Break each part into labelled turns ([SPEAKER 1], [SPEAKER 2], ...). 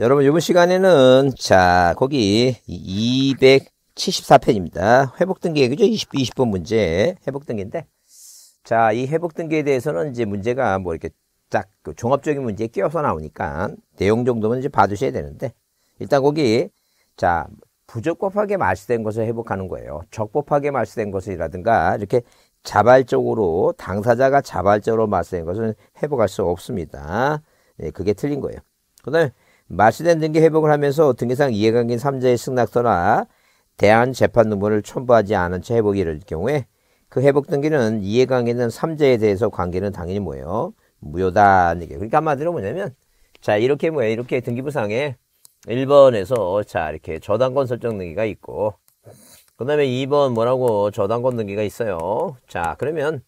[SPEAKER 1] 여러분 이번 시간에는 자 거기 2 7 4편입니다 회복 등계 그죠? 20, 20번 문제 회복 등계인데 자 이 회복 등계에 대해서는 이제 문제가 뭐 이렇게 딱 그 종합적인 문제에 끼어서 나오니까 내용 정도는 이제 봐주셔야 되는데 일단 거기 자 부적법하게 말소된 것을 회복하는 거예요. 적법하게 말소된 것이라든가 이렇게 자발적으로 당사자가 자발적으로 말소된 것은 회복할 수 없습니다. 예, 그게 틀린 거예요. 그다음에 마스된 등기 회복을 하면서 등기상 이해관계인 3자의 승낙서나 대한 재판 논문을 첨부하지 않은 채 회복이 이를 경우에 그 회복 등기는 이해관계는 3자에 대해서 관계는 당연히 뭐예요? 무효다. 그러니까 한마디로 뭐냐면 자 이렇게 뭐예요? 이렇게 등기부상에 1번에서 자 이렇게 저당권 설정 등기가 있고 그 다음에 2번 뭐라고 저당권 등기가 있어요. 자 그러면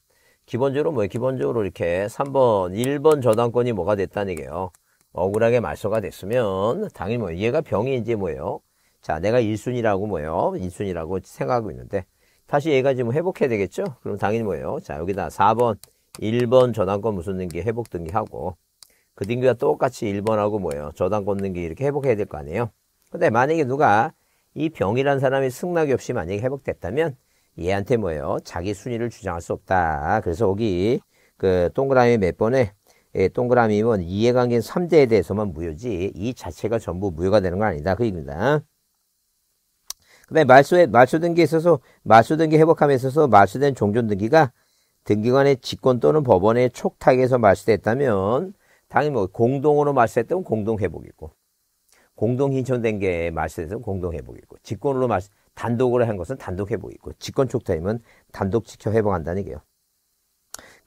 [SPEAKER 1] 기본적으로 뭐예요? 기본적으로 이렇게 3번 1번 저당권이 뭐가 됐다는 얘기예요. 억울하게 말소가 됐으면 당연히 뭐 얘가 병이 이제 뭐예요? 자, 내가 1순위라고 뭐예요? 1순위라고 생각하고 있는데 다시 얘가 지금 회복해야 되겠죠? 그럼 당연히 뭐예요? 자, 여기다 4번, 1번 저당권 무슨 등기 회복 등기하고 그 등기와 똑같이 1번하고 뭐예요? 저당권 등기 이렇게 회복해야 될 거 아니에요? 근데 만약에 누가 이 병이란 사람이 승낙이 없이 만약에 회복됐다면 얘한테 뭐예요? 자기 순위를 주장할 수 없다. 그래서 여기 그 동그라미 몇 번에 예, 동그라미면 이해관계인 3대에 대해서만 무효지 이 자체가 전부 무효가 되는 건 아니다. 그 얘기입니다. 그 다음에 말소에, 말소 등기에 있어서 말소 등기 회복함에 있어서 말소된 종전 등기가 등기관의 직권 또는 법원의 촉탁에서 말소됐다면 당연히 뭐 공동으로 말소했던 공동 회복이 고 공동 신청된 게 말소돼서 공동 회복이 고 직권으로 말 단독으로 한 것은 단독 회복이 고 직권 촉탁이면 단독 지켜 회복한다는 얘기예요.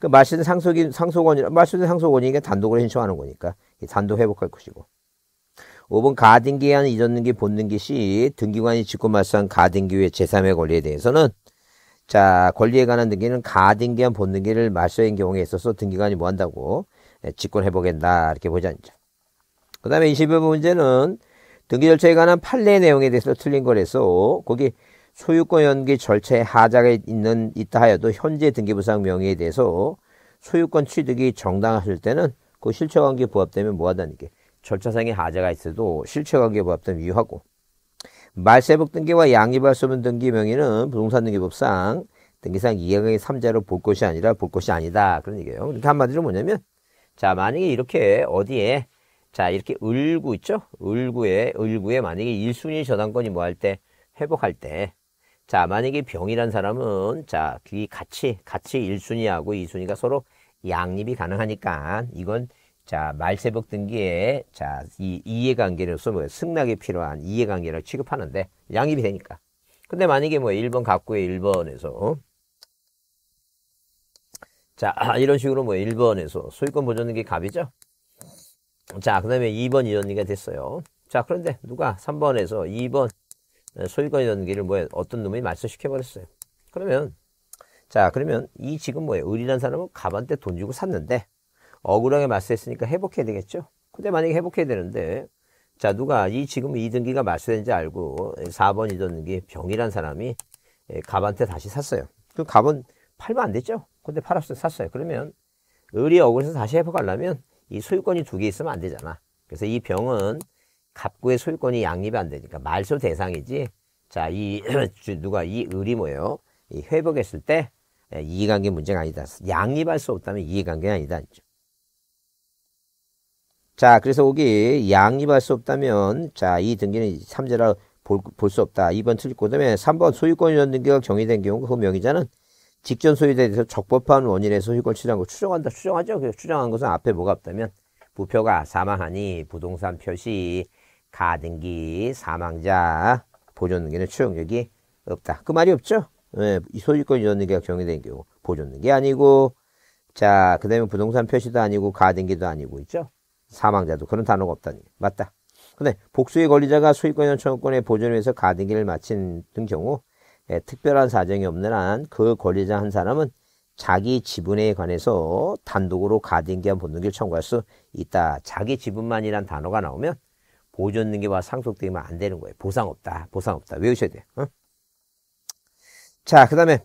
[SPEAKER 1] 그마시 상속인 상속원이라 마시는 상속원이니까 단독으로 신청하는 거니까 단독 회복할 것이고. 5번 가등기한 이전등기 본등기 시 등기관이 직고 말소한 가등기의 제3의 권리에 대해서는 자 권리에 관한 등기는 가등기한 본등기를 말소인 경우에 있어서 등기관이 뭐 한다고 예, 직권 회복한다 이렇게 보지 않죠. 그 다음에 21번 문제는 등기 절차에 관한 판례 내용에 대해서 틀린 거래서 거기 소유권 연기 절차에 하자가 있는 있다 하여도 현재 등기부상 명의에 대해서 소유권 취득이 정당하실 때는 그 실체관계 부합되면 뭐하다는 게 절차상의 하자가 있어도 실체관계 부합되면 유효하고 말세복 등기와 양리발소분 등기 명의는 부동산 등기법상 등기상 2항의 3자로 볼 것이 아니라 볼 것이 아니다 그런 얘기예요. 그러니까 한마디로 뭐냐면 자 만약에 이렇게 어디에 자 이렇게 을구 있죠? 을구에 을구에 만약에 1순위 저당권이 뭐 할 때 회복할 때 자, 만약에 병이란 사람은 자, 귀 같이 같이 1순위하고 2순위가 서로 양립이 가능하니까 이건 자, 말세복 등기에 자, 이 이해관계로서 뭐승낙에 필요한 이해관계를 취급하는데 양립이 되니까. 근데 만약에 뭐 1번 각구의 1번에서 자, 이런 식으로 뭐 1번에서 소유권 보존등기 갑이죠. 자, 그다음에 2번 이전리가 됐어요. 자, 그런데 누가 3번에서 2번 예, 소유권의 연기를 뭐에 어떤 놈이 말소시켜 버렸어요. 그러면 자 그러면 이 지금 뭐예요? 을이라는 사람은 갑한테 돈 주고 샀는데 억울하게 말소했으니까 회복해야 되겠죠. 근데 만약에 회복해야 되는데 자 누가 이 지금 이등기가 말소된지 알고 4번 이던기 병이란 사람이 예, 갑한테 다시 샀어요. 그 갑은 팔면 안 되죠. 근데 팔았어요. 샀어요. 그러면 을이 억울해서 다시 회복하려면 이 소유권이 두 개 있으면 안 되잖아. 그래서 이 병은 갑구의 소유권이 양립이 안 되니까 말소 대상이지. 자, 이 누가 이 을이 뭐예요? 이 회복했을 때 예, 이해관계 문제가 아니다. 양립할 수 없다면 이해관계가 아니다. 자, 그래서 오기 양립할 수 없다면 자, 이 등기는 삼재라 볼수 없다. 2번 틀리고 그다음에 3번 소유권이라는 등기가 정의된 경우 그 명의자는 직전 소유에 대해서 적법한 원인의 소유권 취득한 걸 추정한다. 추정하죠. 추정한 것은 앞에 뭐가 없다면 부표가 사망하니 부동산 표시 가등기 사망자 보존등기는 추용력이 없다. 그 말이 없죠. 네, 소유권 이전능계약 정의된 경우 보존등기 아니고 자, 그 다음에 부동산 표시도 아니고 가등기도 아니고 있죠. 사망자도 그런 단어가 없다니. 맞다. 근데 복수의 권리자가 소유권 연청권의 보존을 위해서 가등기를 마친 등 경우 예, 특별한 사정이 없는 한 그 권리자 한 사람은 자기 지분에 관해서 단독으로 가등기한 본등기를 청구할 수 있다. 자기 지분만이란 단어가 나오면 오전 능계와 상속등기만 안 되는 거예요. 보상 없다. 보상 없다. 외우셔야 돼요. 어? 자, 그 다음에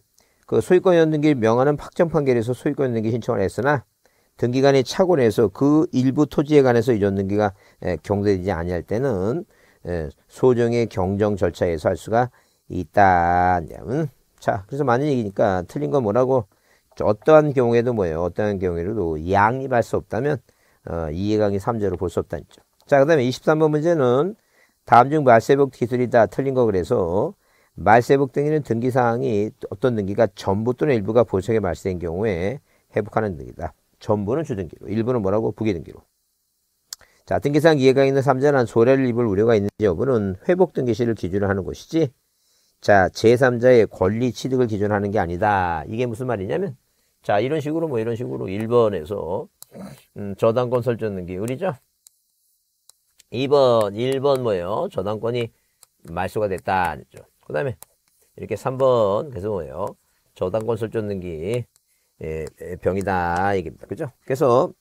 [SPEAKER 1] 그 소유권 연등기 명하는 확정 판결에서 소유권 연등기 신청을 했으나 등기관의 차고 내서 그 일부 토지에 관해서 이전 등기가 예, 경대되지 아니할 때는 예, 소정의 경정 절차에서 할 수가 있다. 자, 그래서 많은 얘기니까 틀린 건 뭐라고 어떠한 경우에도 뭐예요? 어떠한 경우에도 양립할 수 없다면 어, 이해강의 3제로 볼 수 없다는 점. 자, 그 다음에 23번 문제는 다음 중 말세복 기술이다 틀린 거 그래서 말세복 등에는 등기사항이 어떤 등기가 전부 또는 일부가 보석에 말세인 경우에 회복하는 등기다. 전부는 주등기로, 일부는 뭐라고? 부기등기로. 자, 등기상 이해가 있는 삼자는 소래를 입을 우려가 있는지 여부는 회복 등기시를 기준으로 하는 것이지, 자, 제3자의 권리 취득을 기준하는 으로게 아니다. 이게 무슨 말이냐면, 자, 이런 식으로 뭐 이런 식으로 1번에서, 음, 저당권 설정 등기, 우리죠? 2번, 1번 뭐예요? 저당권이 말소가 됐다. 그 다음에 이렇게 3번 그래서 뭐예요? 저당권 설정등기 예, 예, 병이다 얘기입니다. 그죠? 그래서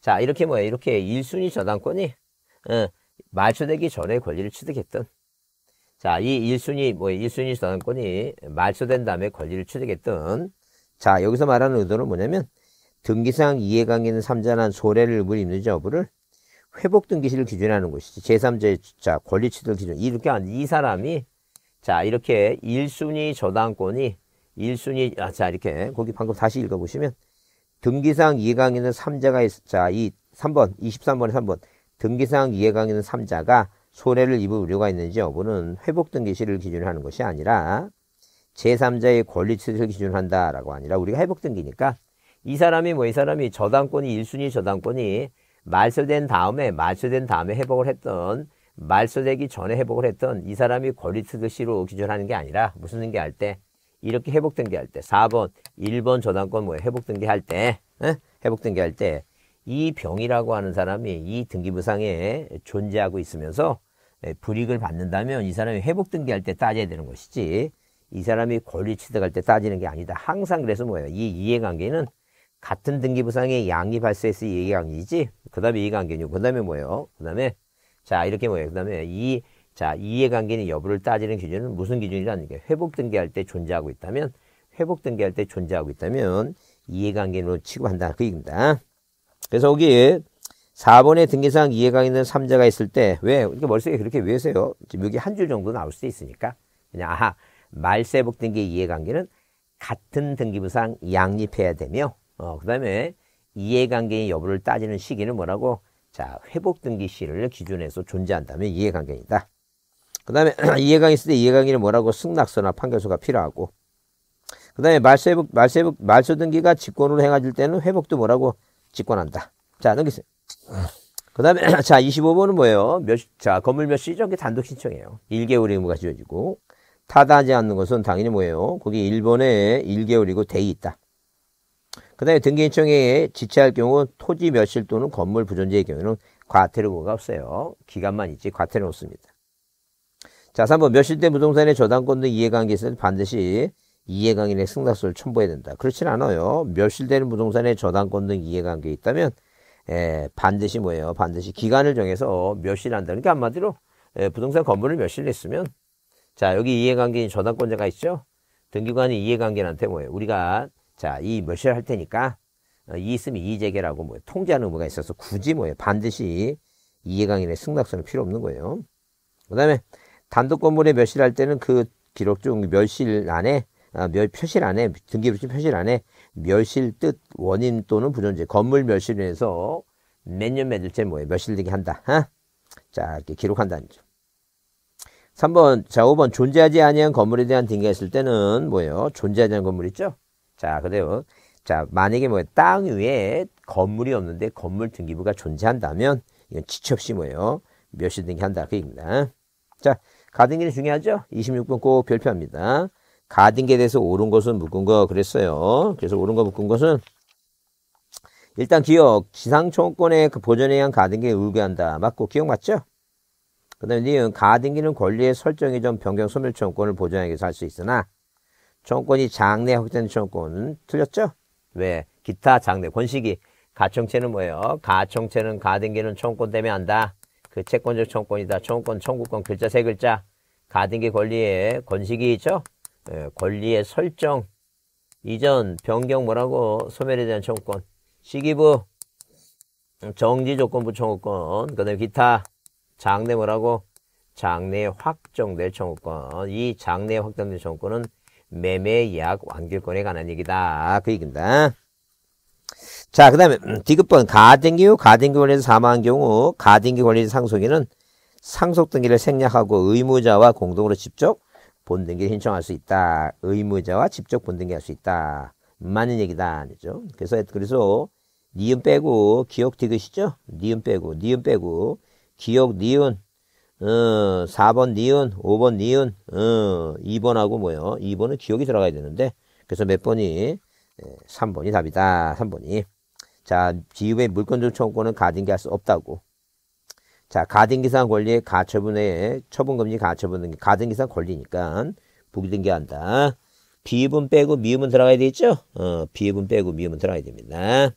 [SPEAKER 1] 자 이렇게 뭐예요? 이렇게 1순위 저당권이 어, 말소되기 전에 권리를 취득했던 자이 1순위 뭐예요 1순위 저당권이 말소된 다음에 권리를 취득했던 자 여기서 말하는 의도는 뭐냐면 등기상 이해관계는 삼자한 소래를 물입는지 여부를 회복 등기시를 기준하는 것이지 제3자의 자 권리 취득 기준 이렇게 한이 사람이 자 이렇게 1순위 저당권이 1순위 아, 자 이렇게 거기 방금 다시 읽어 보시면 등기상 이해관계는 3자가 자이 3번 23번에 3번 등기상 이해관계는 3자가 손해를 입을 우려가 있는지 여부는 회복 등기시를 기준으로 하는 것이 아니라 제3자의 권리 취득을 기준으로 한다라고 아니라 우리가 회복 등기니까 이 사람이 뭐 이 사람이 저당권이 1순위 저당권이 말소된 다음에 말소된 다음에 회복을 했던 말소되기 전에 회복을 했던 이 사람이 권리특의시로 기준하는 게 아니라 무슨 등기할 때 이렇게 회복 등기할 때 4번 1번 저당권 뭐 회복 등기할 때 에? 회복 등기할 때 이 병이라고 하는 사람이 이 등기부상에 존재하고 있으면서 예, 불이익을 받는다면 이 사람이 회복 등기할 때 따져야 되는 것이지 이 사람이 권리 취득할 때 따지는 게 아니다. 항상 그래서 뭐예요? 이 이해관계는 같은 등기부상에 양이 발생해서 이해관계이지 그 다음에 이해관계는요그 다음에 뭐예요? 그 다음에 자 이렇게 뭐예요? 그 다음에 이 자 이해관계는 여부를 따지는 기준은 무슨 기준이라는 게 회복 등기할 때 존재하고 있다면 회복 등기할 때 존재하고 있다면 이해관계로 취급한다 그 얘기입니다. 그래서 여기 4번의 등기상 이해관계는 3자가 있을 때 왜? 그러니까 머릿속에 그렇게 외세요 지금 여기 한 줄 정도 나올 수 있으니까 그냥 아하 말세복 등기 이해관계는 같은 등기부상 양립해야 되며 어, 그 다음에 이해관계의 여부를 따지는 시기는 뭐라고? 자, 회복등기 시를 기준에서 존재한다면 이해관계이다. 그 다음에 이해관계 있을 때 이해관계는 뭐라고? 승낙서나 판결서가 필요하고. 그 다음에 말소말소 말소등기가 직권으로 행해질 때는 회복도 뭐라고? 직권한다. 자, 넘기세요. 그 다음에, 자, 25번은 뭐예요? 몇, 자, 건물 몇 시죠? 그게 단독 신청이에요. 1개월 의무가 지어지고, 타다하지 않는 것은 당연히 뭐예요? 거기 1번에 1개월이고 대이 있다. 그 다음에 등기인청에 지체할 경우 토지 멸실 또는 건물 부존재의 경우는 과태료가 없어요. 기간만 있지 과태료 없습니다. 자, 3번 멸실 때 부동산의 저당권 등 이해관계에 있어 반드시 이해관계의 인 승낙서를 첨부해야 된다. 그렇진 않아요. 멸실되는 부동산의 저당권 등 이해관계에 있다면 에, 예, 반드시 뭐예요? 반드시 기간을 정해서 멸실한다는 게 한마디로 에, 예, 부동산 건물을 멸실했으면 자 여기 이해관계인 저당권자가 있죠? 등기관이 이해관계인한테 뭐예요? 우리가 자, 이 몇시를 할 테니까 어, 이 있으면 이재제계라고뭐 통제하는 의무가 있어서 굳이 뭐 반드시 이해강인의 승낙서는 필요 없는 거예요. 그 다음에 단독 건물에 몇시를 할 때는 그 기록 중 몇실 안에 아, 멸, 표실 안에 등기부실 표실 안에 멸실 뜻 원인 또는 부존재 건물 멸실에서 몇년 며칠째 뭐에 멸실 되게한다 어? 아? 자 이렇게 기록한다는 점. 3번 자 5번 존재하지 아니한 건물에 대한 등기했을 때는 뭐예요? 존재하지 않은 건물 있죠? 자, 그래요. 자, 만약에 뭐 땅 위에 건물이 없는데 건물 등기부가 존재한다면 이건 지체 없이 뭐예요? 몇 시 등기한다 그 얘기입니다. 자, 가등기는 중요하죠? 26번 꼭 별표합니다. 가등기에 대해서 옳은 것은 묶은 거 그랬어요. 그래서 옳은 거 묶은 것은 일단 기억, 지상청권의 그보전에 의한 가등기에 의거한다 맞고 기억 맞죠? 그 다음에 가등기는 권리의 설정이 좀 변경 소멸청권을 보존하기 위해서 할 수 있으나 정권이 장래 확된 정권은 틀렸죠? 왜? 기타 장래 권식이 가청체는 뭐예요? 가청체는 가등기는 청권 때문에 한다. 그 채권적 청권이다. 청권, 청구권 글자 세 글자. 가등기 권리의 권식이 있죠? 예, 권리의 설정, 이전, 변경 뭐라고 소멸에 대한 청권 시기부, 정지 조건부 청구권, 그 다음에 기타, 장래 뭐라고? 장래 확정될 청구권. 이 장래 확정된 청구권은 매매 예약 완결권에 관한 얘기다. 그 얘기입니다. 자, 그 다음에 디귿번 음, 가등기후 가등기 관리해서 사망한 경우 가등기 관리 상속인은 상속 등기를 생략하고 의무자와 공동으로 직접 본등기를 신청할 수 있다. 의무자와 직접 본등기할 수 있다. 맞는 얘기다. 아니죠. 그래서 그래서 니은 빼고 기억 디귿이죠. 니은 빼고 니은 빼고 기억 니은 어, 4번 니은, 5번 니은, 어, 2번하고 뭐요? 2번은 기억이 들어가야 되는데, 그래서 몇 번이? 예, 3번이 답이다. 3번이. 자, 지읍의 물건적 청구권은 가등기할 수 없다고. 자, 가등기상 권리의 가처분에 처분금지 가처분은 가등기상 권리니까 부기등기한다. 비읍은 빼고 미음은 들어가야 되겠죠? 어, 비읍은 빼고 미음은 들어가야 됩니다.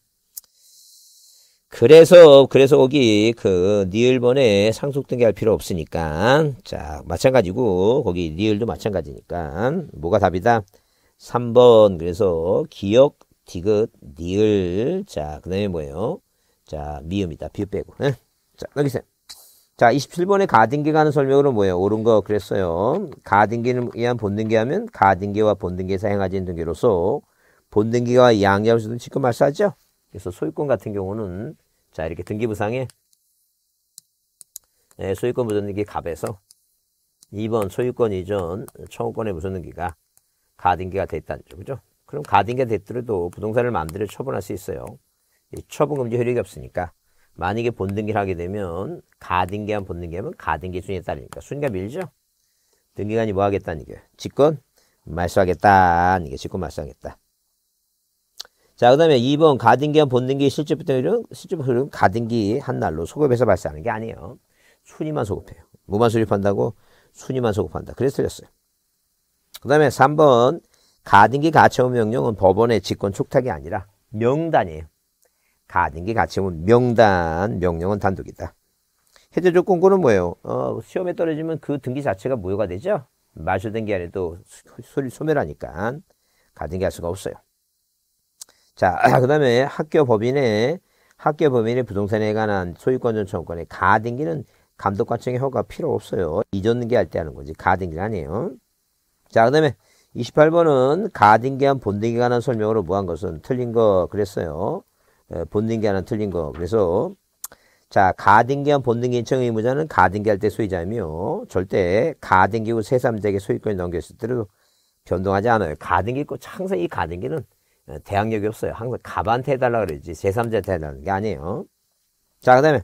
[SPEAKER 1] 그래서 그래서 거기 그 니을번에 상속 등기할 필요 없으니까 자 마찬가지고 거기 니을도 마찬가지니까 뭐가 답이다 3번 그래서 기억 디귿 니을 자 그다음에 뭐예요 자 미음이다 비읍 빼고 네? 자 여기서 자 27번에 가등기 가는 설명으로 뭐예요 옳은 거 그랬어요 가등기는 위한 본등기 하면 가등기와 본등기에 사용하지는 등기로서 본등기와 양자수는 지금 말싸죠 그래서 소유권 같은 경우는 자, 이렇게 등기부상에 예, 소유권 보존등기 갑에서 2번 소유권 이전 청구권의 무소등기가 가등기가 됐다는 거죠. 그럼 가등기가 됐더라도 부동산을 마음대로 처분할 수 있어요. 처분금지 효력이 없으니까 만약에 본등기를 하게 되면 가등기한 본등기하면 가등기 순위에 따르니까 순위가 밀죠. 등기관이 뭐 하겠다는 얘 직권 말소하겠다는 얘 직권 말소하겠다. 자, 그 다음에 2번 가등기와 본등기 실질부터는 실질부터는 가등기 한 날로 소급해서 발생하는 게 아니에요. 순위만 소급해요. 무만 수립한다고? 순위만 소급한다. 그래서 틀렸어요. 그 다음에 3번 가등기 가처분 명령은 법원의 직권 촉탁이 아니라 명단이에요. 가등기 가처분 명단 명령은 단독이다. 해제 조건고는 뭐예요? 어, 시험에 떨어지면 그 등기 자체가 무효가 되죠. 마술된 게 아니라도 소멸하니까 가등기 할 수가 없어요. 자, 그 다음에 학교 법인의 학교 법인의 부동산에 관한 소유권전 청권의 가등기는 감독관청의 허가 필요 없어요. 이전등기 할때 하는 거지. 가등기는 아니에요. 자, 그 다음에 28번은 가등기한 본등기 관한 설명으로 뭐한 것은 틀린 거 그랬어요. 예, 본등기 하는 틀린 거. 그래서 자, 가등기한 본등기 인청 의무자는 가등기할 때 소유자이며 절대 가등기 후세삼자에게 소유권이 넘겼을 때도 변동하지 않아요. 가등기 있고 항상 이 가등기는 어, 대항력이 없어요. 항상 갑한테 해달라 그러지. 제3자한테 해달라는 게 아니에요. 자, 그 다음에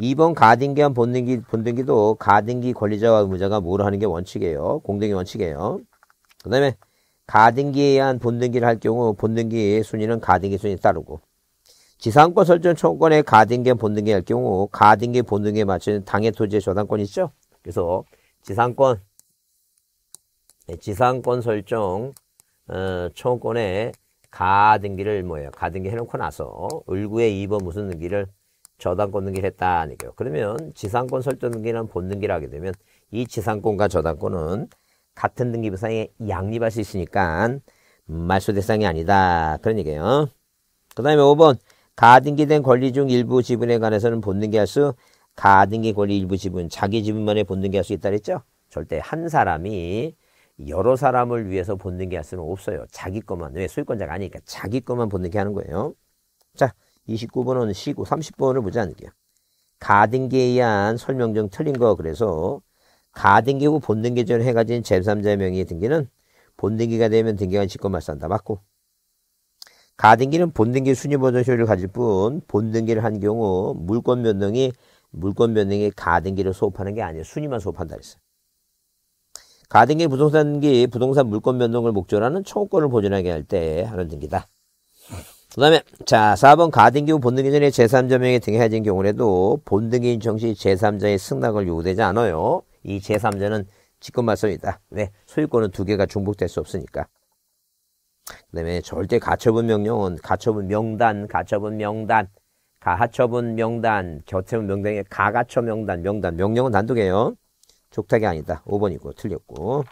[SPEAKER 1] 2번 가등기와 본등기, 본등기도 가등기 권리자와 의무자가 뭐로 하는 게 원칙이에요. 공등기 원칙이에요. 그 다음에 가등기에 의한 본등기를 할 경우 본등기의 순위는 가등기 순위 따르고 지상권 설정 청권의 가등기와 본등기 할 경우 가등기 본등기에 맞추는 당해 토지의 저당권이 있죠. 그래서 지상권 네, 지상권 설정 어, 구권의 가등기를 뭐예요? 가등기 해놓고 나서 을구에 2번 무슨 등기를 저당권 등기를 했다는 얘기예요. 그러면 지상권 설정 등기는 본등기를 하게 되면 이 지상권과 저당권은 같은 등기 부상에 양립할 수 있으니까 말소 대상이 아니다. 그런 얘기예요. 그 다음에 5번 가등기된 권리 중 일부 지분에 관해서는 본등기할 수 가등기 권리 일부 지분 자기 지분만에 본등기할 수 있다 그랬죠? 절대 한 사람이 여러 사람을 위해서 본능게 할 수는 없어요. 자기 것만. 왜? 소유권자가 아니니까 자기 것만 본능게 하는 거예요. 자, 29번은 쉬고 30번을 보지 않을게요. 가등기에 의한 설명정 틀린 거 그래서 가등기후 본등기 전에 해가진 제3자 명의 등기는 본등기가 되면 등기관 직권 말산다 맞고 가등기는 본등기 순위 보존 효율을 가질 뿐 본등기를 한 경우 물권 변동이 물권 변동이 가등기를 소급하는 게 아니에요. 순위만 소급한다 그랬어요. 가등기 부동산기 부동산 물권 변동을 목적으로 하는 청구권을 보존하게 할 때 하는 등기다. 그 다음에 자 4번 가등기 후 본등기 전에 제3자 명의 등해진 경우에도 본등기인 정시 제3자의 승낙을 요구되지 않아요. 이 제3자는 직권말소이다. 네, 소유권은 두 개가 중복될 수 없으니까. 그 다음에 절대 가처분 명령은 가처분 명단, 가처분 명단, 가하처분 명단, 곁처분 명단에 가가처 명단, 명단, 명령은 단독이에요. 족탁이 아니다. 5번이고 틀렸고.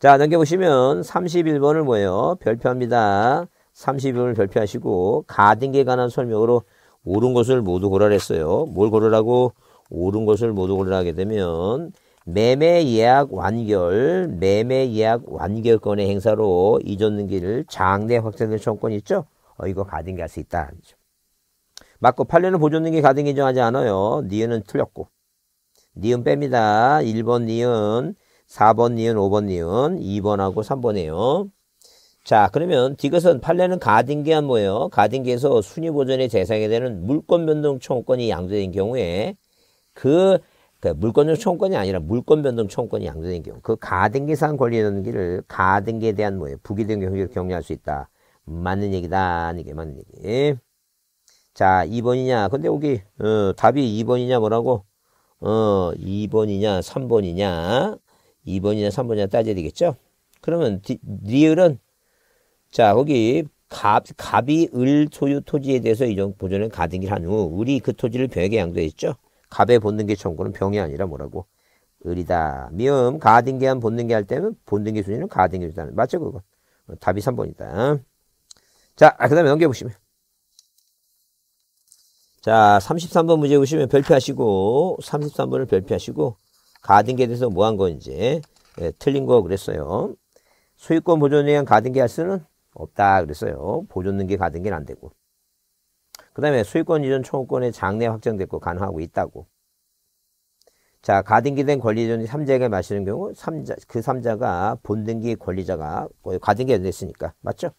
[SPEAKER 1] 자 넘겨보시면 31번을 뭐예요? 별표합니다. 31번을 별표하시고 가등기에 관한 설명으로 옳은 것을 모두 고르랬어요. 라뭘 고르라고? 옳은 것을 모두 고르라게 되면 매매 예약 완결, 매매 예약 완결권의 행사로 이전 등기를 장래 확정될 청권 있죠? 어, 이거 가등기 할 수 있다. 맞고 판례는 보존 등기 가등기 인정하지 않아요. 니은은 틀렸고. 니은 뺍니다. 1번 니은, 4번 니은, 5번 니은, 2번하고 3번이에요. 자, 그러면 디귿은 판례는 가등기한 뭐예요? 가등기에서 순위 보전에재상이 되는 물권 변동 청구권이 양도된 경우에 그, 그 물권 변동 청구권이 아니라 물권 변동 청구권이 양도된 경우 그 가등기상 권리의기를 가등기에 대한 뭐예요? 부기등기 형식으로 리할수 있다. 맞는 얘기다. 이게 맞는 얘기. 자, 2번이냐. 근데 여기 어, 답이 2번이냐 뭐라고? 어, 2번이냐, 3번이냐, 2번이냐, 3번이냐 따져야 되겠죠? 그러면 리을은, 자, 거기 갑, 갑이 을 소유 토지에 대해서 이정 보존을 가등기를 한 후, 을이 그 토지를 병에게 양도했죠? 갑의 본등기 청구는 병이 아니라 뭐라고? 을이다. 미음, 가등기한 본등기 할 때는 본등기 순위는 가등기로 다는 맞죠, 그거? 어, 답이 3번이다. 자, 아, 그 다음에 넘겨보시면. 자, 33번 문제 보시면 별표하시고, 33번을 별표하시고, 가등기에 대해서 뭐한 건지, 예, 틀린 거 그랬어요. 소유권 보존에 의한 가등기 할 수는 없다 그랬어요. 보존등기 가등기는 안 되고. 그 다음에 소유권 이전 청구권의 장래 확정됐고 가능하고 있다고. 자, 가등기된 권리전이 3자에게 마시는 경우, 삼자, 그3자가 본등기 권리자가, 어, 가등기가 됐으니까. 맞죠?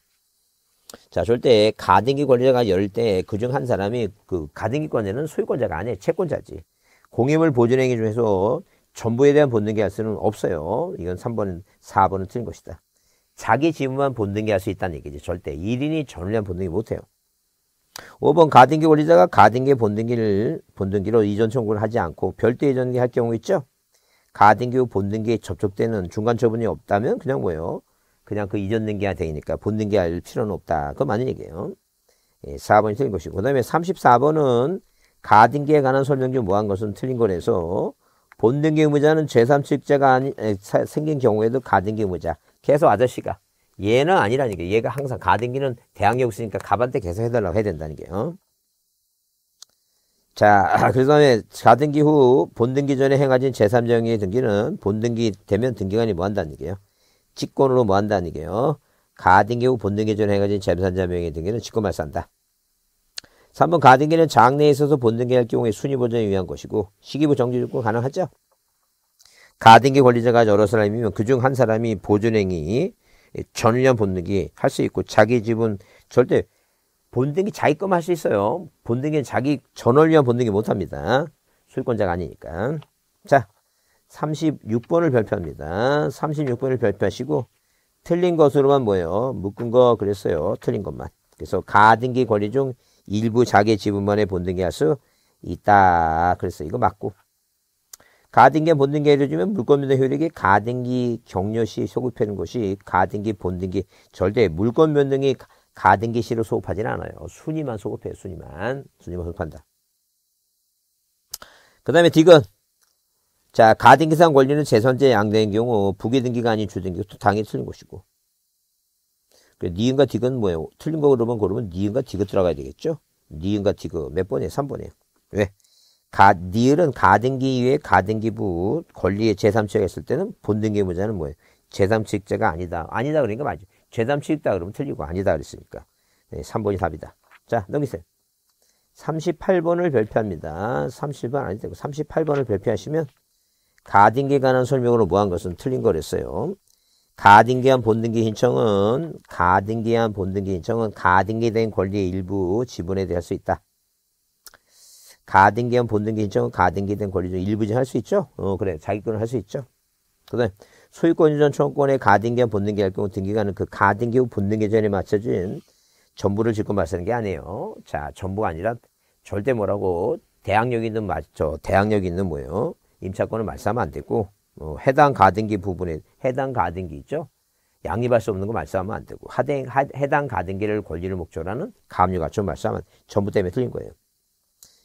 [SPEAKER 1] 자, 절대 가등기 권리자가 열 때 그 중 한 사람이 그 가등기 권리는 소유권자가 아니에요. 채권자지. 공임을 보존행위 중에서 전부에 대한 본등기할 수는 없어요. 이건 3번, 4번은 틀린 것이다. 자기 지분만 본등기할 수 있다는 얘기지. 절대 1인이 전량 본등기 못해요. 5번 가등기 권리자가 가등기 본등기를 본등기로 이전 청구를 하지 않고 별도 이전기 할 경우 있죠. 가등기 후 본등기에 접촉되는 중간 처분이 없다면 그냥 뭐예요? 그냥 그 이전 등기가 되니까 본 등기 할 필요는 없다. 그거 맞는 얘기예요. 예, 4번이 틀린 것이고. 그 다음에 34번은 가등기에 관한 설명 중 뭐한 것은 틀린 거라서 본등기 의무자는 제3측자가 아니, 생긴 경우에도 가등기 의무자. 계속 아저씨가. 얘는 아니라니까. 얘가 항상 가등기는 대항력 있으니까 가반대 계속 해달라고 해야 된다는 게요. 자, 그 다음에 가등기 후 본등기 전에 행하진 제3정의 등기는 본등기 되면 등기관이 뭐 한다는 얘기예요. 직권으로 뭐 한다는 게요. 가등기후 본등기전 행해진 재산자 명의 등기는 직권말산다. 3번 가등기는 장래에 있어서 본등기할 경우에 순위 보전을 위한 것이고 시기부 정지조건 가능하죠. 가등기 권리자가 여러 사람이면 그중 한 사람이 보존행위 전년 본등기 할 수 있고 자기 지분 절대 본등기 자기 것만 할 수 있어요. 본등기는 자기 전월년 본등기 못합니다. 소유권자가 아니니까. 자 36번을 발표합니다. 36번을 발표하시고 틀린 것으로만 뭐예요? 묶은 거 그랬어요. 틀린 것만. 그래서 가등기 권리 중 일부 자기 지분만의 본등기 할 수 있다. 그래서 이거 맞고. 가등기 본등기 해주면 물권면허 효력이 가등기 경료시 소급되는 것이 가등기 본등기 절대 물권면등이 가등기 시로 소급하지는 않아요. 순위만 소급해요. 순위만. 순위만 소급한다. 그 다음에 디귿 자, 가등기상 권리는 재산제 양대인 경우 부계등기가 아닌 주등기가 당연히 틀린 것이고. 그 니은과 디귿은 뭐예요? 틀린 거 그러면 그러면 니은과 디귿 들어가야 되겠죠? 니은과 디귿 몇 번이에요? 3번이에요. 왜? 가, 니은은 가등기 이외에 가등기부 권리의 제3측에 했을 때는 본등기 의무자는 뭐예요? 제3측자가 아니다. 아니다 그러니까 맞죠. 제3측이다 그러면 틀리고 아니다 그랬으니까. 네, 3번이 답이다. 자, 넘기세요. 38번을 별표합니다. 30번 아니 되고 38번을 별표하시면 가등기에 관한 설명으로 뭐 한 것은 틀린 거랬어요. 가등기한 본등기 신청은 가등기한 본등기 신청은 가등기된 권리의 일부 지분에 대할 수 있다. 가등기한 본등기 신청은 가등기된 권리 중 일부 지할 수 있죠. 어 그래 자기권을 할 수 있죠. 그다음 소유권 유전 청구권의 가등기한 본등기 할 경우 등기관은그 가등기 후 본등기 전에 맞춰진 전부를 짓고 말하는 게 아니에요. 자 전부가 아니라 절대 뭐라고 대항력 있는 맞죠. 대항력 있는 뭐예요. 임차권을 말싸면 안 되고 어, 해당 가등기 부분에 해당 가등기 있죠. 양립할 수 없는 거 말싸면 안 되고 하등, 하, 해당 가등기를 권리를 목적으로 하는 가압류가처분 말싸면 전부 때문에 틀린 거예요.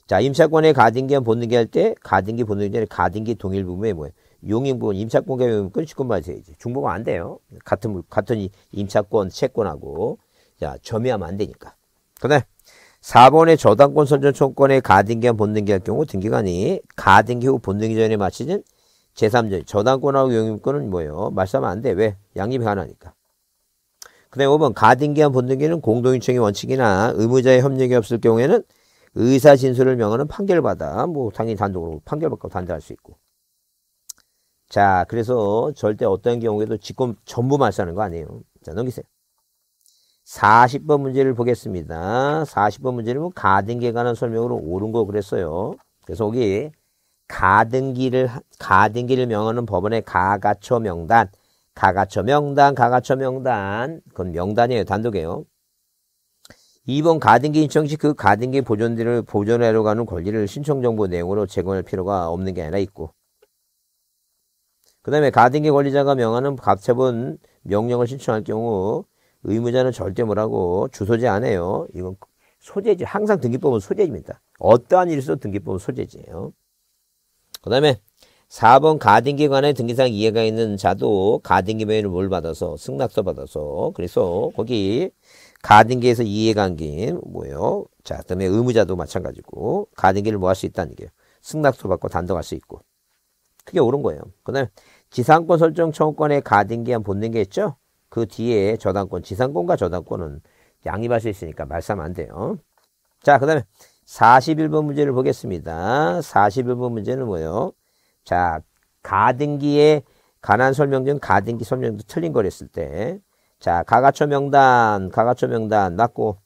[SPEAKER 1] 자 임차권의 가등기와 본등기 할때 가등기 본등기 전에 가등기 동일 부분에 뭐예요? 용인 부분 임차권과 용인권 직권만 세야지 중복은 안 돼요. 같은 같은 임차권 채권하고 자 점유하면 안 되니까. 그다음 4번의 저당권 선전 청권의 가등기한 본등기할 경우 등기관이 가등기 후 본등기 전에 마치는 제3전 저당권하고 영유권은 뭐예요? 말싸면 안 돼. 왜? 양립이 가능하니까. 그 다음에 5번 가등기한 본등기는 공동인청의 원칙이나 의무자의 협력이 없을 경우에는 의사 진술을 명하는 판결받아 을뭐 당연히 단독으로 판결받고 단대할 수 있고 자 그래서 절대 어떤 경우에도 직권 전부 말싸는 거 아니에요 자 넘기세요 4 0번 문제를 보겠습니다. 4 0번 문제는 뭐 가등기에 관한 설명으로 옳은 거 그랬어요. 그래서 여기 가등기를 가등기를 명하는 법원의 가가처 명단, 가가처 명단, 가가처 명단. 그건 명단이에요. 단독이에요. 2번 가등기 신청 시 그 가등기 보존들를 보존하러 가는 권리를 신청 정보 내용으로 제공할 필요가 없는 게 아니라 있고. 그 다음에 가등기 권리자가 명하는 갑체분 명령을 신청할 경우 의무자는 절대 뭐라고 주소지 안 해요. 이건 소재지. 항상 등기법은 소재입니다. 어떠한 일에서 등기법은 소재지예요. 그 다음에 4번 가등기 관해 등기상 이해가 있는 자도 가등기 명의를 뭘 받아서 승낙서 받아서 그래서 거기 가등기에서 이해관계 뭐예요? 자, 그다음에 의무자도 마찬가지고 가등기를 뭐 할 수 있다는 얘기예요. 승낙서 받고 단독할 수 있고 그게 옳은 거예요. 그다음에 지상권 설정 청구권의 가등기한 본등기 있죠 그 뒤에 저당권, 지상권과 저당권은 양립할 수 있으니까 말씀안 돼요. 자, 그 다음에 41번 문제를 보겠습니다. 41번 문제는 뭐예요? 자, 가등기에 가난 설명전, 가등기 설명도 틀린 거랬을 때, 자, 가가초 명단, 가가초 명단 맞고,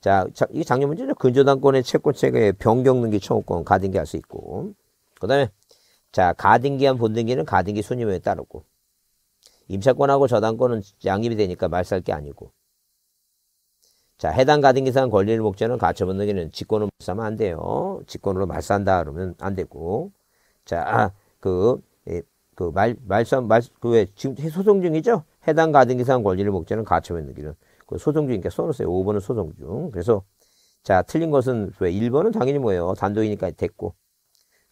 [SPEAKER 1] 자, 이게 작년 문제죠. 근저당권의 채권체계 변경등기 청구권 가등기 할 수 있고, 그 다음에, 자, 가등기한 본등기는 가등기 순임에 따르고, 임차권하고 저당권은 양립이 되니까 말살 게 아니고. 자, 해당 가등기상 권리의 목적는 가처분 등기는 직권으로 말싸면 안 돼요. 직권으로 말싼다 싸 그러면 안 되고. 자, 아, 그, 예, 그 말, 말싸, 말, 그 왜, 지금 소송 중이죠? 해당 가등기상 권리를목적는 가처분 등기는. 그 소송 중이니까 써놓으세요. 5번은 소송 중. 그래서, 자, 틀린 것은 왜 1번은 당연히 뭐예요? 단독이니까 됐고.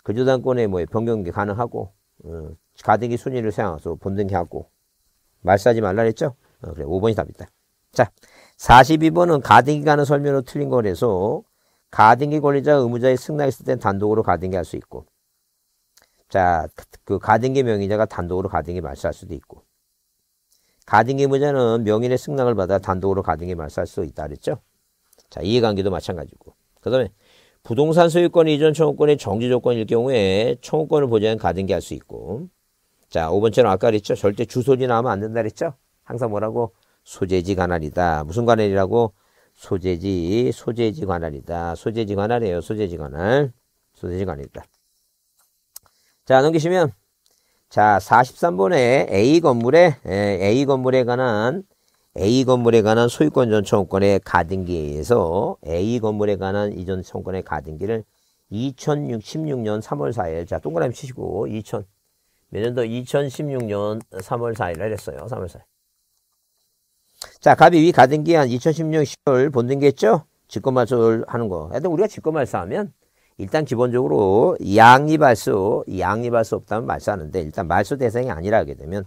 [SPEAKER 1] 그조당권에뭐예요 변경이 가능하고, 어, 가등기 순위를 생각해서 본등기하고, 말싸지 말라 그랬죠? 어, 그래, 5번이 답이다. 자, 42번은 가등기 가는 설명으로 틀린 거래서 가등기 권리자 의무자의 승낙했을 땐 단독으로 가등기 할 수 있고 자, 그 가등기 명의자가 단독으로 가등기 말소 수도 있고 가등기 의무자는 명인의 승낙을 받아 단독으로 가등기 말소할 수 있다 그랬죠? 자, 이해관계도 마찬가지고 그 다음에 부동산 소유권 이전 청구권의 정지 조건일 경우에 청구권을 보장한 가등기 할 수 있고 자, 5번째는 아까 그랬죠? 절대 주소지 나오면 안 된다 그랬죠? 항상 뭐라고? 소재지 관할이다. 무슨 관할이라고? 소재지, 소재지 관할이다. 소재지 관할이에요. 소재지 관할. 소재지 관할이다. 자, 넘기시면. 자, 43번에 A 건물에, 예, A 건물에 관한, A 건물에 관한 소유권 전청권의 구 가등기에 의해서 A 건물에 관한 이전 청권의 구 가등기를 2016년 3월 4일, 자, 동그라미 치시고, 2000, 몇년도 2016년 3월 4일에 했어요. 3월 4일. 자, 갑이 위 가등기한 2016년 10월 본등기했죠? 직권말소를 하는 거. 하여튼 우리가 직권말소하면 일단 기본적으로 양리발소, 양리발소 없다면 말소하는데 일단 말소 대상이 아니라 하게 되면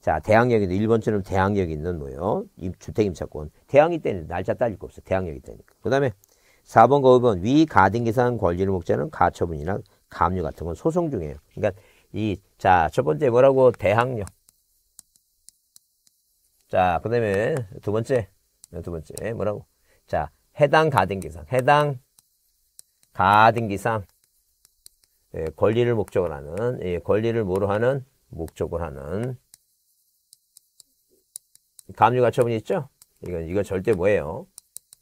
[SPEAKER 1] 자, 대항력이데 1번처럼 대항력이 있는 뭐요? 주택임차권. 대항이 때는 날짜 따질 거 없어. 대항력이 때니까. 그 다음에 4번 거업은 위 가등기상 권리를 목재는 가처분이나 감유 같은 건 소송 중이에요. 그러니까 이 자, 첫 번째 뭐라고? 대항력. 자, 그 다음에 두 번째. 네, 두 번째 뭐라고? 자, 해당 가등기상. 해당 가등기상. 예, 권리를 목적으로 하는, 예, 권리를 뭐로 하는? 목적으로 하는. 감압 가처분이 있죠? 이건, 이건 절대 뭐예요?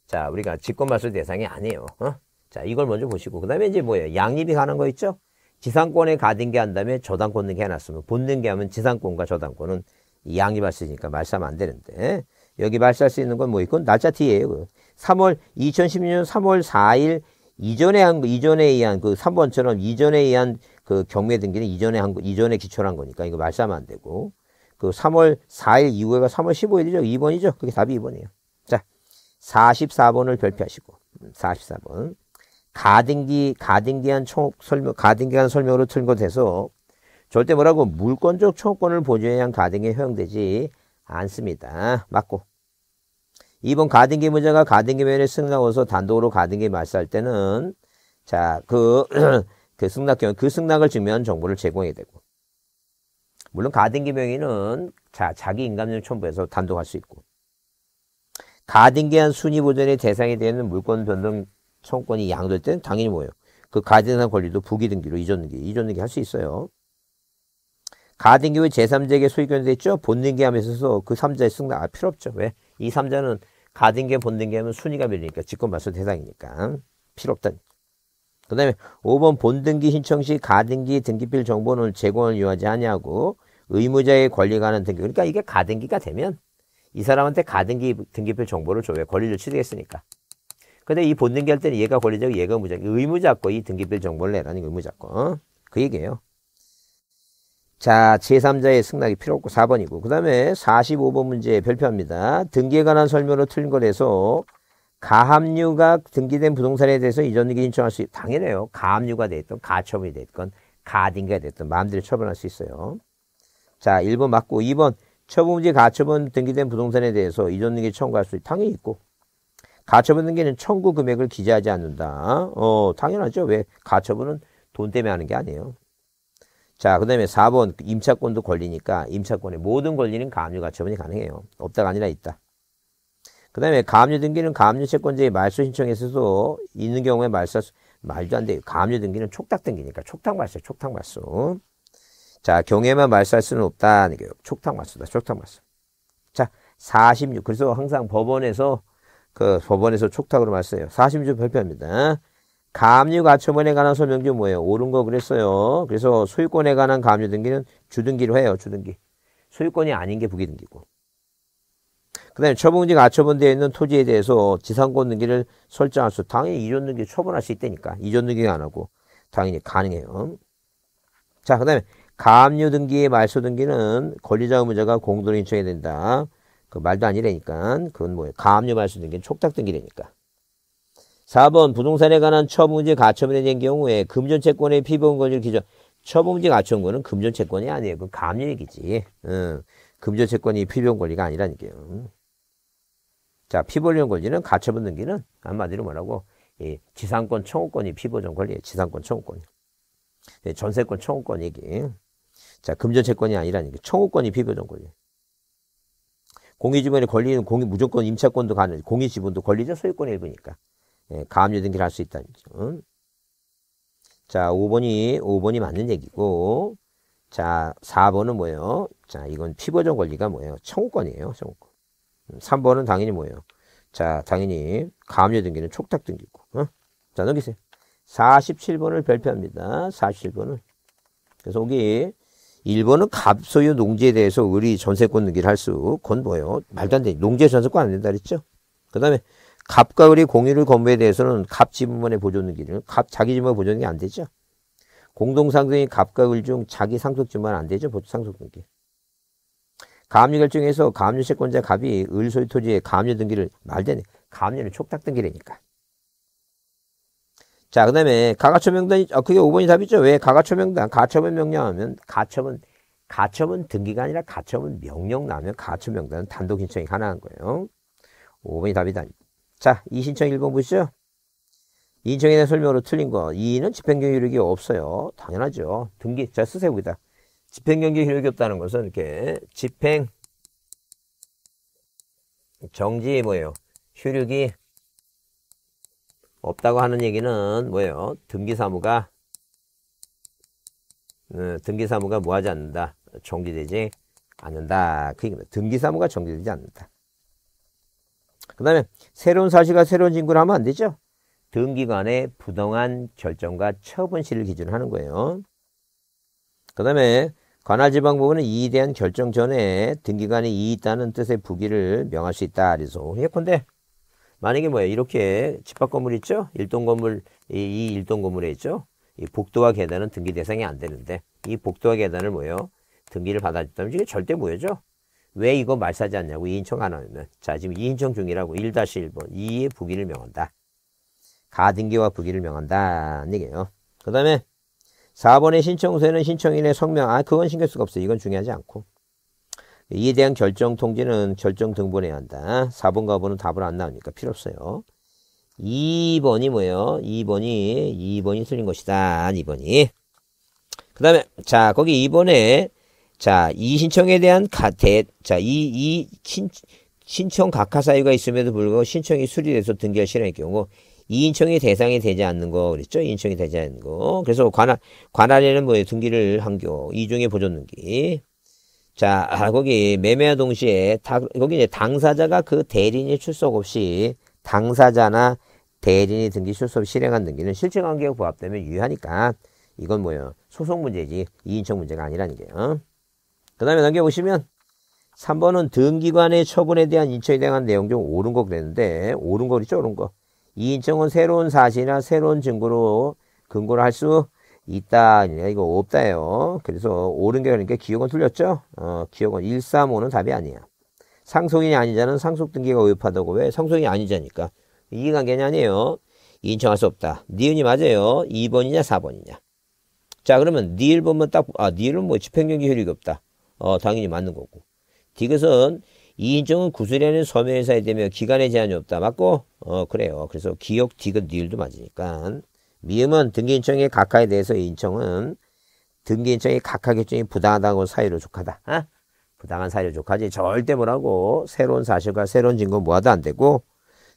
[SPEAKER 1] 자, 우리가 직권말소 대상이 아니에요. 어? 자, 이걸 먼저 보시고, 그 다음에 이제 뭐예요? 양립이 가는 거 있죠? 지상권에 가든 게 한다음에 저당권 등기 해놨으면 본등 기 하면 지상권과 저당권은 양립할 수 있으니까 말싸면 안 되는데 여기 말싸할 수 있는 건 뭐 있건 날짜 뒤에요. 3월 2016년 3월 4일 이전에 한 이전에 의한 그 3번처럼 이전에 의한 그 경매 등기는 이전에 한 이전에 기초한 거니까 이거 말싸면 안 되고 그 3월 4일 이후에가 3월 15일이죠. 2번이죠. 그게 답이 2번이에요. 자, 44번을 별표하시고 44번. 음, 가등기 가등기한 총 설명 가등기한 설명으로 틀것돼서 절대 뭐라고 물권적 총권을보조해야한 가등기에 허용되지 않습니다. 맞고. 이번 가등기 문제가 가등기 면에 승낙어서 단독으로 가등기 말살할 때는 자, 그, 그 승낙 경우, 그 승낙을 증명한 정보를 제공해야 되고. 물론 가등기 명의는 자, 자기 인감률 첨부해서 단독할 수 있고. 가등기한 순위 보전의 대상이 되는 물권 변동 청구권이 양도될 때는 당연히 뭐예요? 그 가등기한 권리도 부기등기로 이전등기, 이전등기 할 수 있어요. 가등기 외 제3자에게 소유권이 됐죠 본등기 하면서 그 3자의 승낙, 아, 필요 없죠. 왜? 이 3자는 가등기 본등기 하면 순위가 밀리니까, 직권말소 대상이니까. 필요 없다. 그 다음에 5번 본등기 신청 시 가등기 등기필 정보는 제공을 요하지 아니하고 의무자의 권리 관한 등기. 그러니까 이게 가등기가 되면 이 사람한테 가등기 등기필 정보를 줘요. 권리를 취득했으니까. 근데 이 본등기할 때는 얘가 권리적, 얘가 무작, 의무자고 이 등기별 정보를 내라는 의무자고. 어? 그 얘기예요. 자, 제3자의 승낙이 필요 없고 4번이고. 그 다음에 45번 문제 별표합니다. 등기에 관한 설명으로 틀린 거해서 가압류가 등기된 부동산에 대해서 이전 등기 신청할 수 있, 당연해요. 가압류가 됐든 가처분이 됐든 가등기가 됐든 마음대로 처분할 수 있어요. 자, 1번 맞고 2번 처분지 가처분 등기된 부동산에 대해서 이전 등기 청구할 수 있, 당연히 있고 가처분 등기는 청구 금액을 기재하지 않는다. 어, 당연하죠. 왜? 가처분은 돈 때문에 하는 게 아니에요. 자, 그 다음에 4번 임차권도 권리니까 임차권의 모든 권리는 가압류 가처분이 가능해요. 없다가 아니라 있다. 그 다음에 가압류 등기는 가압류 채권자의 말소 신청에서도 있는 경우에 말소, 말도 안 돼요. 가압류 등기는 촉탁 등기니까 촉탁 말소, 촉탁 말소. 자, 경에만 말소할 수는 없다 촉탁 말소다, 촉탁 말소. 자, 46. 그래서 항상 법원에서 그 법원에서 촉탁으로 말했어요. 40조 발표합니다. 감유 가처분에 관한 소명이 뭐예요? 옳은 거 그랬어요. 그래서 소유권에 관한 감유 등기는 주등기로 해요. 주등기. 소유권이 아닌 게 부기등기고. 그 다음에 처분지 가처분되어 있는 토지에 대해서 지상권 등기를 설정할 수 당연히 이전 등기 처분할 수 있다니까. 이전 등기가 안 하고 당연히 가능해요. 자, 그 다음에 감유 등기의 말소 등기는 권리자 의무자가 공동 인정해야 된다. 그 말도 아니라니까. 그건 뭐예요? 가압류 발수등기 촉탁등기라니까. 4번 부동산에 관한 처분지 가처분에 된 경우에 금전채권의 피부건을 기준 처분지 가처분은 금전채권이 아니에요. 그 가압류 얘기지. 응. 어. 금전채권이 피부용 권리가 아니라니까요. 자, 피보용 권리는 가처분 등기는 한마디로 말하고 예, 지상권 청구권이 피보전 권리예요. 지상권 청구권. 예, 전세권 청구권 얘기. 자, 금전채권이 아니라는 게 청구권이 피보전 권리. 공유지분에걸리는 공유 무조건 임차권도 가능, 공유지분도 권리죠. 소유권의 일부니까. 예, 가압류 등기를 할 수 있다는 거죠. 응? 자, 5번이, 5번이 맞는 얘기고, 자, 4번은 뭐예요? 자, 이건 피보전 권리가 뭐예요? 청구권이에요, 청구권. 3번은 음, 당연히 뭐예요? 자, 당연히 가압류 등기는 촉탁 등기고, 어? 자, 넘기세요. 47번을 별표합니다. 47번을. 그래서 여기 일본은 갑소유 농지에 대해서 우리 전세권 등기를 할수건 뭐예요? 말도 안 돼. 농지에 전세권 안 된다 그랬죠? 그 다음에 갑과 을이 공유를 건물에 대해서는 갑 지분만의 보존 등기를, 갑 자기 지분만 보존 등기 안 되죠? 공동상속인 갑과 을 중 자기 상속 지분만 안 되죠? 상속 등기. 가압류 결정에서 가압류 채권자 갑이 을소유 토지에 가압류 등기를 말되네. 가압류는 촉탁 등기라니까. 자, 그 다음에 가가처명단이, 아, 그게 5번이 답이죠. 왜 가가처명단, 가처분 명령하면 가처분, 가처분 등기가 아니라 가처분 명령 나면 가처명단은 단독 신청이 가능한 거예요. 5번이 답이다. 자, 이 신청 1번 보시죠. 인정에 대한 설명으로 틀린 거. 2는 집행경 효력이 없어요. 당연하죠. 등기, 자, 쓰세요, 여기다. 집행경기 효력이 없다는 것은 이렇게 집행 정지 뭐예요? 효력이 없다고 하는 얘기는 뭐예요? 등기사무가 어, 등기사무가 뭐하지 않는다? 정지되지 않는다. 그 얘기입니다. 등기사무가 정지되지 않는다. 그 다음에 새로운 사실과 새로운 징구를 하면 안 되죠. 등기관의 부당한 결정과 처분 시를 기준으로 하는 거예요. 그 다음에 관할지방법원은 이에 대한 결정 전에 등기관이 이 있다는 뜻의 부기를 명할 수 있다. 그래서 예컨대 만약에 뭐야 이렇게 집합 건물 있죠? 일동 건물 이, 이 일동 건물에 있죠? 이 복도와 계단은 등기 대상이 안 되는데 이 복도와 계단을 뭐요? 등기를 받아줬다면 이게 절대 뭐효죠왜 이거 말싸지 않냐고 이인청 안 하면 자 지금 이인청 중이라고 1-1번 이의 부기를 명한다. 가등기와 부기를 명한다는 얘기요그 다음에 4번의 신청서에는 신청인의 성명 아 그건 신경 쓸수가 없어요. 이건 중요하지 않고 이에 대한 결정 통지는 결정 등본해야 한다. 4번 가번은 답을 안 나오니까 필요 없어요. 2번이 뭐예요? 2번이 2번이 틀린 것이다. 2번이. 그 다음에 자 거기 2번에 자 이 신청에 대한 가대 자이이 신청 각하 사유가 있음에도 불구하고 신청이 수리돼서 등기할 실현의 경우 이인청이 대상이 되지 않는 거 그랬죠? 인청이 되지 않는 거. 그래서 관할 관할에는 뭐예요? 등기를 한 경우 이중의 보존 등기. 자, 아, 거기 매매와 동시에 다, 거기 이제 당사자가 그 대리인이 출석 없이 당사자나 대리인이 등기 출석 없 실행한 등기는 실질관계가 부합되면 유효하니까 이건 뭐예요? 소송 문제지 이인청 문제가 아니라는 게요. 그 다음에 남겨보시면 3번은 등기관의 처분에 대한 인청에 대한 내용 중 옳은 거 그랬는데 옳은 거죠 옳은 거. 이인청은 새로운 사실이나 새로운 증거로 근거를 할수 있다 아니냐 이거 없다요 그래서 옳은 게 그러니까 기억은 틀렸죠. 어, 기억은 1, 3, 5는 답이 아니야. 상속인이 아니자는 상속 등기가 위협하다고 왜 상속인이 아니자니까 이해관계는 아니에요. 인정할 수 없다. 니은이 맞아요. 2번이냐 4번이냐. 자 그러면 니을 보면 딱아 니을은 뭐 집행정지 효력이 없다. 어 당연히 맞는 거고. 디귿은 이인정은 구슬이라는 서명회사에 되며 기간에 제한이 없다. 맞고? 어 그래요. 그래서 기억 디귿 니을도 맞으니까. 미음은 등기인청의 각하에 대해서 인청은 등기인청의 각하 결정이 부당하다고 사유로 족하다. 어? 부당한 사유로 족하지 절대 뭐라고 새로운 사실과 새로운 증거 모아도 안 되고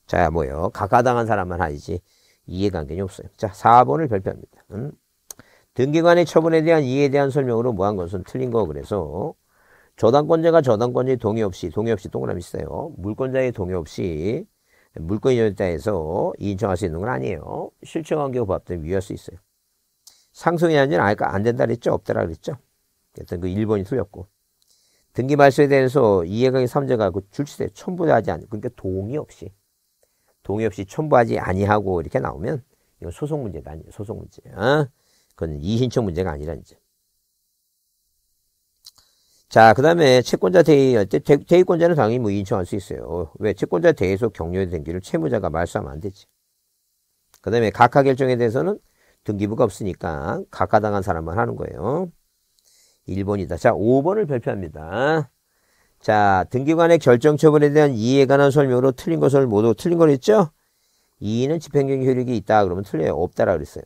[SPEAKER 1] 자 뭐요 각하당한 사람만 아지 이해관계는 없어요. 자 4번을 별표합니다. 음? 등기관의 처분에 대한 이해에 대한 설명으로 뭐한 것은 틀린 거 그래서 저당권자가 저당권자의 동의 없이 동의 없이 동그라미 쓰세요. 물권자의 동의 없이 물권이전자에서 인정할 수 있는 건 아니에요. 실증한 경우 법대로 위할 수 있어요. 상속이 아니라 아까 안 된다 그랬죠? 없더라 그랬죠? 일단 그 1번이 틀렸고. 등기 말소에 대해서 이해관계 3자가 그 출시세 첨부하지 않 그러니까 동의 없이, 동의 없이 첨부하지 아니하고 이렇게 나오면 이건 소송 문제가 아니에요. 소송 문제. 어? 그건 이신청 문제가 아니라 이제. 자, 그 다음에 채권자 대위 대, 대권자는 당연히 뭐인청할수 있어요. 왜? 채권자 대의소 격려의 등기를 채무자가 말소하면 안 되지. 그 다음에 각하 결정에 대해서는 등기부가 없으니까 각하당한 사람만 하는 거예요. 1번이다. 자, 5번을 발표합니다. 자, 등기관의 결정 처분에 대한 이에 해 관한 설명으로 틀린 것을 모두 틀린 걸 했죠? 이의는 집행적 효력이 있다. 그러면 틀려요. 없다라 그랬어요.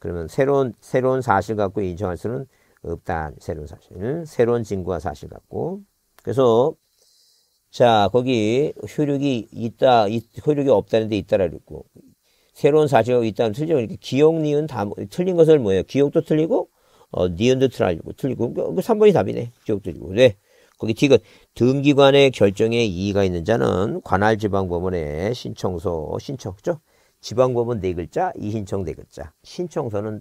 [SPEAKER 1] 그러면 새로운, 새로운 사실 갖고 인정할 수는 없다. 새로운 사실. 새로운 증거와 사실 같고. 그래서, 자, 거기 효력이 있다, 효력이 없다는 데 있다라고 있고, 새로운 사실이 있다는 틀리죠. 그러니까 기억, 니은 다, 뭐, 틀린 것을 뭐예요? 기억도 틀리고, 어, 니은도 틀리고, 틀리고. 그러니까 그 3번이 답이네. 기억 틀리고. 네. 거기 디귿 등기관의 결정에 이의가 있는 자는 관할 지방법원에 신청서 신청죠. 그 지방법원 네 글자, 이신청 네 글자. 신청서는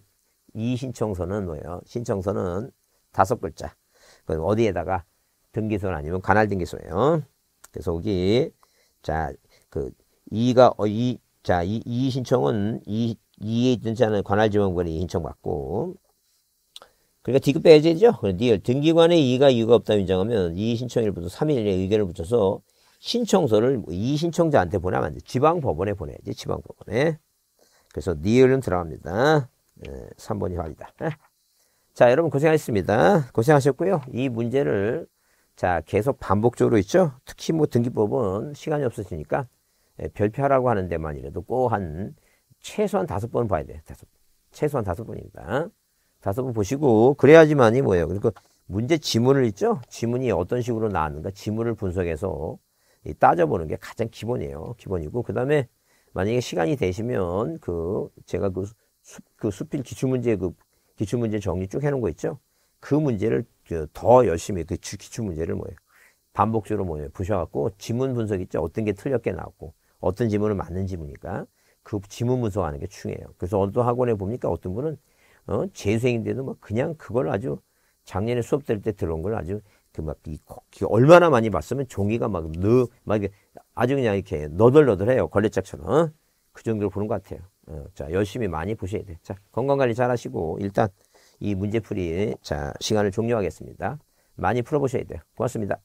[SPEAKER 1] 이 신청서는 뭐예요? 신청서는 다섯 글자. 그럼 어디에다가 등기소는 아니면 관할 등기소예요. 그래서 여기 자 그 이가 어이자이 이 신청은 이 이에 있던 든 자는 관할 지원관이 신청 받고 그러니까 디귿 빼야 되죠. 그 니얼 등기관에 이가 이유가 없다 고 인정하면 이 신청일부터 3일에 내 의견을 붙여서 신청서를 이 신청자한테 보내면 안 돼. 지방법원에 보내야지 지방법원에. 그래서 니얼은 들어갑니다. 3번이 예, 답니다 자, 여러분 고생하셨습니다. 고생하셨고요. 이 문제를 자, 계속 반복적으로 있죠. 특히 뭐 등기법은 시간이 없으시니까 예, 별표라고 하 하는 데만이라도 꼭 한 최소한 다섯 번 봐야 돼요. 다섯 최소한 다섯 번입니다. 다섯 번 보시고 그래야지만이 뭐예요. 그리고 문제 지문을 있죠. 지문이 어떤 식으로 나왔는가 지문을 분석해서 따져보는 게 가장 기본이에요. 기본이고 그 다음에 만약에 시간이 되시면 그 제가 그 수, 그 수필 기출문제 그 기출문제 정리 쭉 해놓은 거 있죠? 그 문제를 그 더 열심히 그 기출문제를 뭐예요? 반복적으로 뭐예요? 부셔갖고 지문 분석 있죠? 어떤 게 틀렸게 나왔고 어떤 지문은 맞는 지문이니까 그 지문 분석하는 게 중요해요. 그래서 어떤 학원에 보니까 어떤 분은 어, 재수생인데도 막 뭐 그냥 그걸 아주 작년에 수업 될때 들어온 걸 아주 그막 얼마나 많이 봤으면 종이가 막늘막막 아주 그냥 이렇게 너덜너덜해요 걸레짝처럼 어? 그 정도로 보는 것 같아요. 어, 자, 열심히 많이 보셔야 돼. 자, 건강관리 잘 하시고, 일단 이 문제풀이, 자, 시간을 종료하겠습니다. 많이 풀어보셔야 돼요. 고맙습니다.